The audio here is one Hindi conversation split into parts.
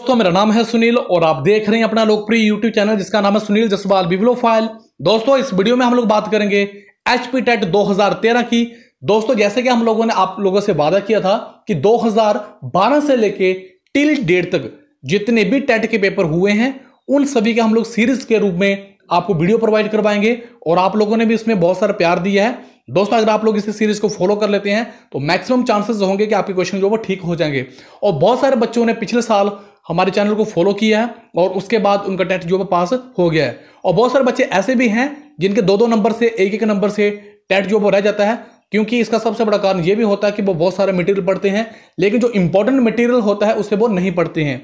दोस्तों मेरा नाम है सुनील और आप देख रहे हैं अपना लोकप्रिय YouTube चैनल जिसका नाम है सुनील जसवाल बिवलो फाइल दोस्तों इस वीडियो में हम लोग बात करेंगे एच टेट दो की दोस्तों जैसे कि हम लोगों ने आप लोगों से वादा किया था कि 2012 से लेके टिल डेट तक जितने भी टेट के पेपर हुए हैं उन सभी के हम लोग सीरीज के रूप में आपको वीडियो प्रोवाइड करवाएंगे और आप लोगों ने भी इसमें बहुत सारा प्यार दिया है दोस्तों अगर आप लोग इस सीरीज को फॉलो कर लेते हैं तो मैक्सिमम चांसेस होंगे कि आपके क्वेश्चन जो वो ठीक हो जाएंगे और बहुत सारे बच्चों ने पिछले साल हमारे चैनल को फॉलो किया है और उसके बाद उनका टेट जो है पास हो गया है और बहुत सारे बच्चे ऐसे भी हैं जिनके दो दो नंबर से एक एक नंबर से टेट जो वो रह जाता है क्योंकि इसका सबसे बड़ा कारण ये भी होता है कि वो बहुत सारे मटेरियल पढ़ते हैं लेकिन जो इंपॉर्टेंट मटेरियल होता है उसे वो नहीं पढ़ते हैं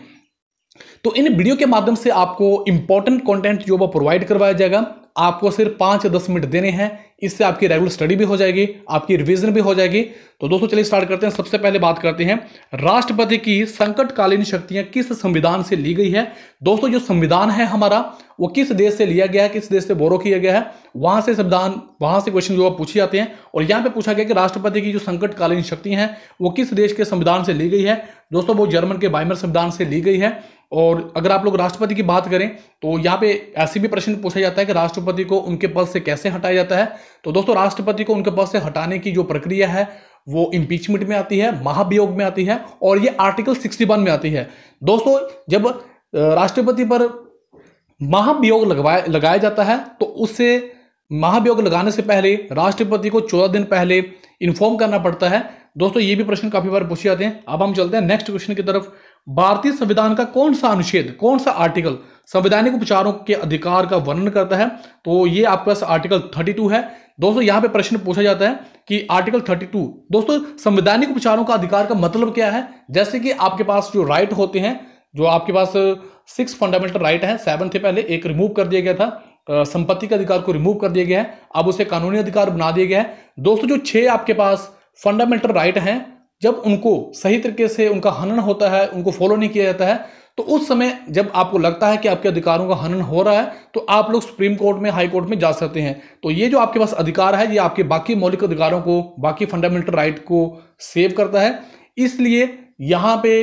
तो इन वीडियो के माध्यम से आपको इंपॉर्टेंट कंटेंट जो वो प्रोवाइड करवाया जाएगा आपको सिर्फ पाँच या दस मिनट देने हैं इससे आपकी रेगुलर स्टडी भी हो जाएगी आपकी रिवीजन भी हो जाएगी तो दोस्तों चलिए स्टार्ट करते हैं सबसे पहले बात करते हैं राष्ट्रपति की संकटकालीन शक्तियां किस संविधान से ली गई है दोस्तों जो संविधान है हमारा वो किस देश से लिया गया है किस देश से बोरो किया गया है वहां से संविधान वहां से क्वेश्चन जो पूछे जाते हैं और यहाँ पर पूछा गया कि राष्ट्रपति की जो संकटकालीन शक्ति है वो किस देश के संविधान से ली गई है दोस्तों वो जर्मन के बाइमर संविधान से ली गई है और अगर आप लोग राष्ट्रपति की बात करें तो यहाँ पे ऐसे भी प्रश्न पूछा जाता है कि राष्ट्रपति को उनके पद से कैसे हटाया जाता है तो दोस्तों राष्ट्रपति को उनके पद से हटाने की जो प्रक्रिया है वो इम्पीचमेंट में आती है महाभियोग में आती है और ये आर्टिकल 61 में आती है दोस्तों जब राष्ट्रपति पर महाभियोग लगवाया लगाया जाता है तो उससे महाभियोग लगाने से पहले राष्ट्रपति को चौदह दिन पहले इन्फॉर्म करना पड़ता है दोस्तों ये भी प्रश्न काफी बार पूछे जाते हैं अब हम चलते हैं नेक्स्ट क्वेश्चन की तरफ भारतीय संविधान का कौन सा अनुच्छेद कौन सा आर्टिकल संवैधानिक उपचारों के अधिकार का वर्णन करता है तो ये आपके पास आर्टिकल 32 है दोस्तों यहाँ पे प्रश्न पूछा जाता है कि आर्टिकल 32 दोस्तों संवैधानिक उपचारों का अधिकार का मतलब क्या है जैसे कि आपके पास जो राइट होते हैं जो आपके पास सिक्स फंडामेंटल राइट है सेवन थे पहले एक रिमूव कर दिया गया था संपत्ति के अधिकार को रिमूव कर दिया गया है अब उसे कानूनी अधिकार बना दिया गया है दोस्तों जो छह आपके पास फंडामेंटल राइट हैं जब उनको सही तरीके से उनका हनन होता है उनको फॉलो नहीं किया जाता है तो उस समय जब आपको लगता है कि आपके अधिकारों का हनन हो रहा है तो आप लोग सुप्रीम कोर्ट में हाई कोर्ट में जा सकते हैं तो ये जो आपके पास अधिकार है ये आपके बाकी मौलिक अधिकारों को बाकी फंडामेंटल राइट को सेव करता है इसलिए यहां पे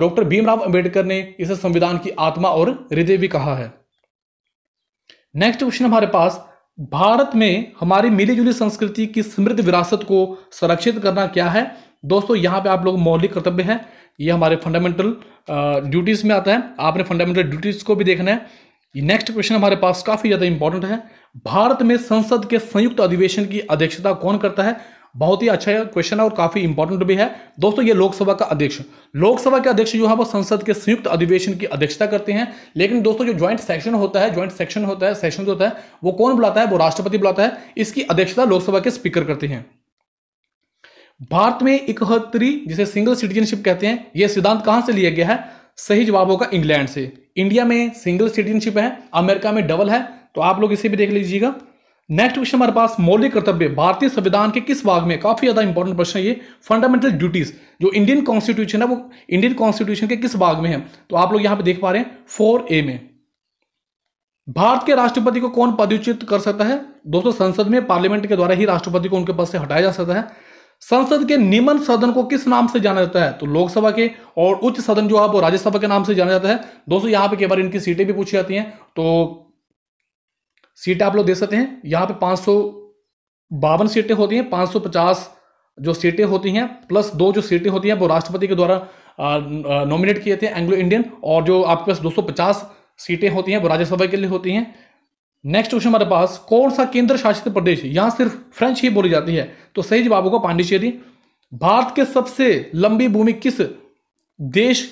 डॉक्टर भीमराव अंबेडकर ने इसे संविधान की आत्मा और हृदय भी कहा है नेक्स्ट क्वेश्चन हमारे पास भारत में हमारी मिली जुली संस्कृति की समृद्ध विरासत को संरक्षित करना क्या है दोस्तों यहाँ पे आप लोग मौलिक कर्तव्य हैं ये हमारे फंडामेंटल ड्यूटीज़ में आता है आपने फंडामेंटल ड्यूटीज़ को भी देखना है नेक्स्ट क्वेश्चन हमारे पास काफ़ी ज़्यादा इंपॉर्टेंट है भारत में संसद के संयुक्त अधिवेशन की अध्यक्षता कौन करता है बहुत ही अच्छा क्वेश्चन है और काफ़ी इंपॉर्टेंट भी है दोस्तों ये लोकसभा का अध्यक्ष लोकसभा के अध्यक्ष जो है वो संसद के संयुक्त अधिवेशन की अध्यक्षता करते हैं लेकिन दोस्तों जो ज्वाइंट सेक्शन होता है ज्वाइंट सेक्शन होता है सेशन होता है वो कौन बुलाता है वो राष्ट्रपति बुलाता है इसकी अध्यक्षता लोकसभा के स्पीकर करते हैं भारत में इकहत्तरी जिसे सिंगल सिटीजनशिप कहते हैं यह सिद्धांत कहां से लिया गया है सही जवाब होगा इंग्लैंड से इंडिया में सिंगल सिटीजनशिप है अमेरिका में डबल है तो आप लोग इसे भी देख लीजिएगा नेक्स्ट क्वेश्चन हमारे पास मौलिक कर्तव्य भारतीय संविधान के किस भाग में काफी ज्यादा इंपॉर्टेंट प्रश्न है ये फंडामेंटल ड्यूटीज जो इंडियन कॉन्स्टिट्यूशन है वो इंडियन कॉन्स्टिट्यूशन के किस भाग में है तो आप लोग यहां पे देख पा रहे हैं फोर ए में भारत के राष्ट्रपति को कौन पदच्युत कर सकता है दोस्तों संसद में पार्लियामेंट के द्वारा ही राष्ट्रपति को उनके पद से हटाया जा सकता है संसद के निम्न सदन को किस नाम से जाना जाता है तो लोकसभा के और उच्च सदन जो है वो राज्यसभा के नाम से जाना जाता है दोस्तों यहां पे कई बार इनकी सीटें भी पूछी जाती हैं तो सीटें आप लोग दे सकते हैं यहां पे पांच बावन सीटें होती हैं 550 जो सीटें होती हैं प्लस दो जो सीटें होती हैं वो राष्ट्रपति के द्वारा नॉमिनेट किए थे एंग्लो इंडियन और जो आपके पास दो सीटें होती हैं वो राज्यसभा के लिए होती हैं नेक्स्ट क्वेश्चन हमारे पास कौन सा केंद्र शासित प्रदेश यहां सिर्फ फ्रेंच ही बोली जाती है तो सही जवाब होगा पांडिचेरी भारत के सबसे लंबी भूमि किस देश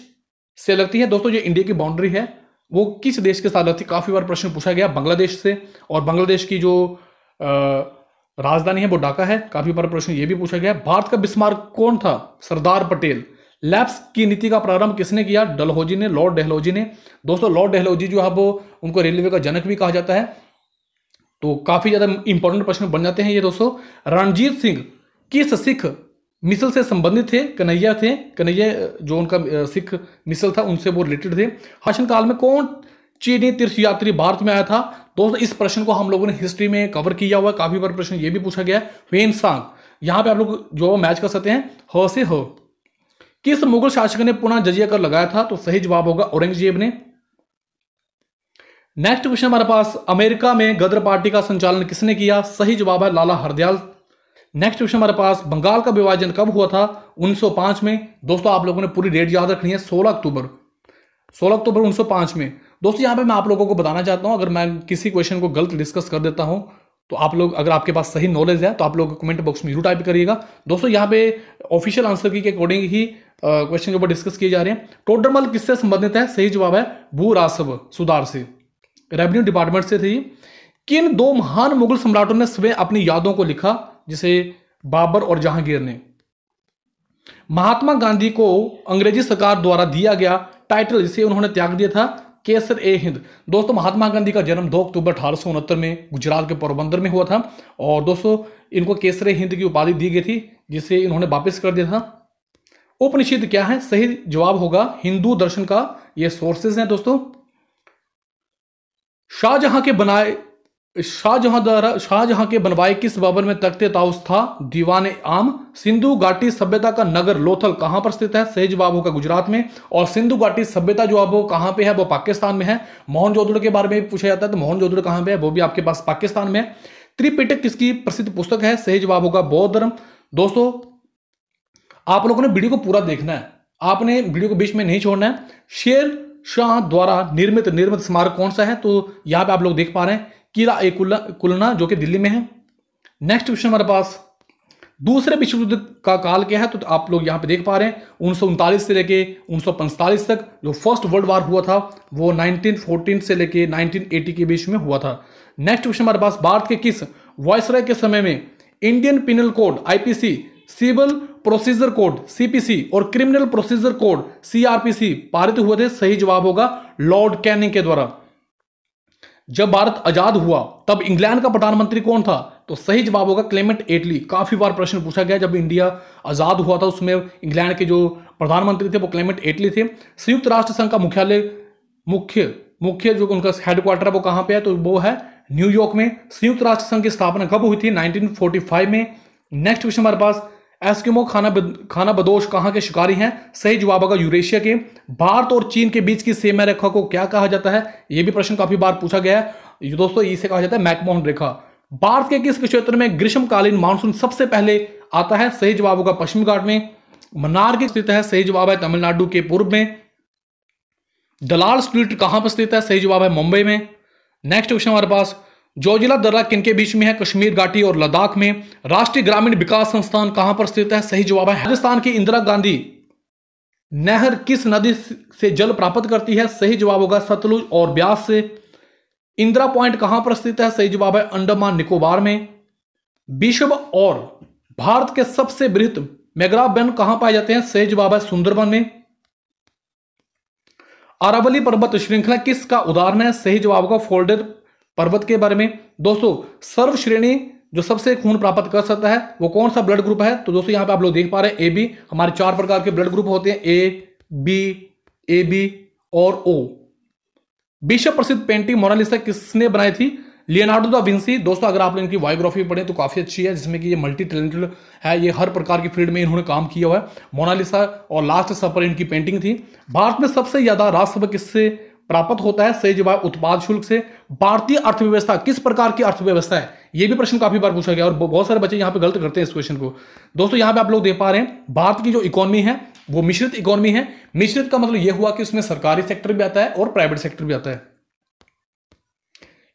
से लगती है दोस्तों ये इंडिया की बाउंड्री है वो किस देश के साथ लगती है काफी बार प्रश्न पूछा गया बांग्लादेश से और बांग्लादेश की जो राजधानी है वो ढाका है काफी बार प्रश्न ये भी पूछा गया भारत का बिस्मार्क कौन था सरदार पटेल लैप्स की नीति का प्रारंभ किसने किया डलहौजी ने लॉर्ड डेहलौजी ने दोस्तों लॉर्ड डेहलोजी जो है वो उनको रेलवे का जनक भी कहा जाता है तो काफ़ी ज़्यादा इंपॉर्टेंट प्रश्न बन जाते हैं ये दोस्तों रणजीत सिंह किस सिख मिसल से संबंधित थे कन्हैया थे कन्हैया जो उनका सिख मिसल था उनसे वो रिलेटेड थे हसन काल में कौन चीनी तीर्थयात्री भारत में आया था दोस्तों इस प्रश्न को हम लोगों ने हिस्ट्री में कवर किया हुआ काफ़ी बार प्रश्न ये भी पूछा गया है फेन सांग यहाँ पे आप लोग जो मैच कर सकते हैं ह से ह किस मुगल शासक ने पुनः जजिया कर लगाया था तो सही जवाब होगा औरंगजेब ने नेक्स्ट क्वेश्चन हमारे पास अमेरिका में गदर पार्टी का संचालन किसने किया सही जवाब है लाला हरदयाल नेक्स्ट क्वेश्चन हमारे पास बंगाल का विभाजन कब हुआ था 1905 में दोस्तों आप लोगों ने पूरी डेट याद रखनी है 16 अक्टूबर 16 अक्टूबर 1905 में दोस्तों यहां पे मैं आप लोगों को बताना चाहता हूं अगर मैं किसी क्वेश्चन को गलत डिस्कस कर देता हूं तो आप लोग अगर आपके पास सही नॉलेज है तो आप लोग कमेंट बॉक्स में जरूर टाइप करिएगा दोस्तों यहाँ पे ऑफिशियल आंसर की के अकॉर्डिंग ही क्वेश्चन के ऊपर डिस्कस किए जा रहे हैं टोडरमल किससे संबंधित है सही जवाब है भू राजस्व सुधार से रेवेन्यू डिपार्टमेंट से थी किन दो महान मुगल सम्राटों ने स्वयं अपनी यादों को लिखा जिसे बाबर और जहांगीर ने महात्मा गांधी को अंग्रेजी सरकार द्वारा दिया गया टाइटल जिसे उन्होंने त्याग दिया था केसर ए हिंद दोस्तों महात्मा गांधी का जन्म 2 अक्टूबर अठारह में गुजरात के पोरबंदर में हुआ था और दोस्तों इनको केसर ए हिंद की उपाधि दी गई थी जिसे इन्होंने वापस कर दिया था उपनिषद क्या है सही जवाब होगा हिंदू दर्शन का ये सोर्सेज हैं दोस्तों शाहजहां के बनाए शाहजहां द्वारा शाहजहां के बनवाए किस बाबर में तख्ते ताउस था दीवाने आम सिंधु घाटी सभ्यता का नगर लोथल कहां पर स्थित है सहज बाबू का गुजरात में और सिंधु घाटी सभ्यता जो आप कहां पे है वो पाकिस्तान में है मोहन जोधड़ के बारे में भी पूछा जाता है तो मोहन जोधड़ कहां पे है वो भी आपके पास पाकिस्तान में है त्रिपिटक किसकी प्रसिद्ध पुस्तक है सहज बाबू का बौद्ध धर्म दोस्तों आप लोगों ने वीडियो को पूरा देखना है आपने वीडियो को बीच में नहीं छोड़ना है शेयर शाह द्वारा निर्मित निर्मित स्मारक कौन सा है तो यहाँ पे आप लोग देख पा रहे हैं किला ए कुलना जो कि दिल्ली में है नेक्स्ट क्वेश्चन हमारे पास दूसरे विश्व युद्ध का काल क्या है तो आप लोग यहाँ पे देख पा रहे हैं उन्नीस से लेके उन्नीस तक जो फर्स्ट वर्ल्ड वार हुआ था वो 1914 से लेके 1980 के बीच में हुआ था नेक्स्ट क्वेश्चन हमारे पास भारत के किस वॉयसराय के समय में Indian penal code IPC civil procedure code CPC और क्रिमिनल प्रोसीजर कोड सीआरपीसी पारित हुए थे सही जवाब होगा लॉर्ड कैनिंग के द्वारा जब भारत आजाद हुआ तब इंग्लैंड का प्रधानमंत्री कौन था तो सही जवाब होगा क्लेमेंट एटली काफी बार प्रश्न पूछा गया जब इंडिया आजाद हुआ था उसमें इंग्लैंड के जो प्रधानमंत्री थे वो क्लेमेंट एटली थे संयुक्त राष्ट्र संघ का मुख्यालय मुख्य मुख्य जो उनका हेडक्वार्टर है वो कहां पे है तो वो है न्यूयॉर्क में संयुक्त राष्ट्र संघ की स्थापना कब हुई थी 1945 में नेक्स्ट क्वेश्चन हमारे पास एस्किमो खाना बद, खाना बदोश कहाँ के शिकारी हैं सही जवाब होगा यूरेशिया के भारत और चीन के बीच की सीमा रेखा को क्या कहा जाता है यह भी प्रश्न काफी बार पूछा गया है दोस्तों इसे कहा जाता है मैकमोहन रेखा भारत के किस क्षेत्र में ग्रीष्मकालीन मानसून सबसे पहले आता है सही जवाब होगा पश्चिम घाट में मनार की स्थित है सही जवाब है तमिलनाडु के पूर्व में दलाल स्ट्रीट कहां पर स्थित है सही जवाब है मुंबई में नेक्स्ट क्वेश्चन हमारे पास जोजिला दर्रा किनके बीच में है कश्मीर घाटी और लद्दाख में राष्ट्रीय ग्रामीण विकास संस्थान कहां पर स्थित है सही जवाब है राजस्थान की इंदिरा गांधी नहर किस नदी से जल प्राप्त करती है सही जवाब होगा सतलुज और ब्यास से इंदिरा पॉइंट कहां पर स्थित है सही जवाब है अंडमान निकोबार में विश्व और भारत के सबसे वृहत मेगरा बन कहां पाए जाते हैं सही जवाब है सुंदरबन में अरावली पर्वत श्रृंखला किसका उदाहरण है सही जवाब होगा फोल्डर पर्वत के बारे में दोस्तों सर्वश्रेणी जो सबसे खून प्राप्त कर सकता है वो कौन सा ब्लड ग्रुप है तो दोस्तों यहाँ पे आप लोग देख पा रहे हैं ए बी हमारे चार प्रकार के ब्लड ग्रुप होते हैं ए बी ए बी और ओ विश्व प्रसिद्ध पेंटिंग मोनालिसा किसने बनाई थी लियोनार्डो दा विंसी दोस्तों अगर आप लोग इनकी बायोग्राफी पढ़े तो काफ़ी अच्छी है जिसमें कि ये मल्टी टैलेंटेड है ये हर प्रकार की फील्ड में इन्होंने काम किया हुआ है मोनालिसा और लास्ट सफर इनकी पेंटिंग थी भारत में सबसे ज़्यादा राजसभा किससे प्राप्त होता है सही जवाब उत्पाद शुल्क से भारतीय अर्थव्यवस्था किस प्रकार की अर्थव्यवस्था है यह भी प्रश्न काफी बार पूछा गया और बहुत सारे बच्चे यहां पे गलत करते हैं इस क्वेश्चन को दोस्तों यहां पे आप लोग देख पा रहे हैं भारत की जो इकोनॉमी है वो मिश्रित इकोनॉमी है मिश्रित का मतलब यह हुआ कि उसमें सरकारी सेक्टर भी आता है और प्राइवेट सेक्टर भी आता है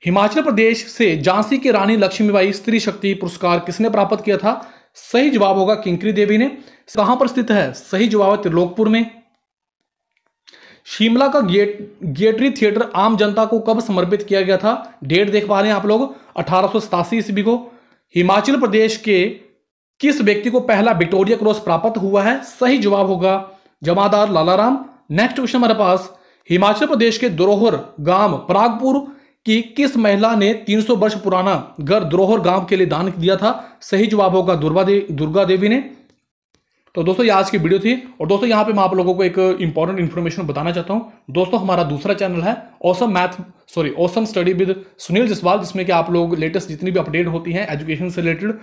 हिमाचल प्रदेश से झांसी की रानी लक्ष्मीबाई स्त्री शक्ति पुरस्कार किसने प्राप्त किया था सही जवाब होगा किंकरी देवी ने कहां पर स्थित है सही जवाब है त्रिलोकपुर में शिमला का गेट गेटरी थिएटर आम जनता को कब समर्पित किया गया था डेट देख पा रहे हैं आप लोग अठारह ईस्वी को हिमाचल प्रदेश के किस व्यक्ति को पहला विक्टोरिया क्रॉस प्राप्त हुआ है सही जवाब होगा जमादार लालाराम नेक्स्ट क्वेश्चन हमारे पास हिमाचल प्रदेश के द्रोहर गांव प्रागपुर की किस महिला ने 300 वर्ष पुराना घर द्रोहर गांव के लिए दान दिया था सही जवाब होगा दुर्गा देवी दुर्गा देवी ने तो दोस्तों ये आज की वीडियो थी और दोस्तों यहाँ पे मैं आप लोगों को एक इंपॉर्टेंट इन्फॉर्मेशन बताना चाहता हूँ दोस्तों हमारा दूसरा चैनल है awesome math sorry awesome study with Sunil Jaswal जिसमें कि आप लोग लेटेस्ट जितनी भी अपडेट होती हैं एजुकेशन से रिलेटेड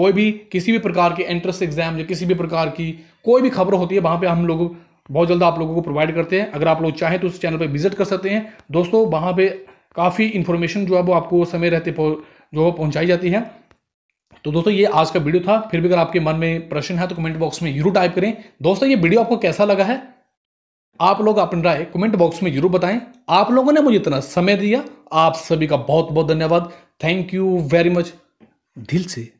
कोई भी किसी भी प्रकार के एंट्रेंस एग्जाम या किसी भी प्रकार की कोई भी खबर होती है वहाँ पर हम लोग बहुत जल्द आप लोगों को प्रोवाइड करते हैं अगर आप लोग चाहें तो उस चैनल पर विजिट कर सकते हैं दोस्तों वहाँ पर काफ़ी इन्फॉर्मेशन जो है वो आपको समय रहते जो पहुँचाई जाती है तो दोस्तों ये आज का वीडियो था फिर भी अगर आपके मन में प्रश्न है तो कमेंट बॉक्स में जरूर टाइप करें दोस्तों ये वीडियो आपको कैसा लगा है आप लोग अपनी राय कमेंट बॉक्स में जरूर बताएं आप लोगों ने मुझे इतना समय दिया आप सभी का बहुत बहुत धन्यवाद थैंक यू वेरी मच दिल से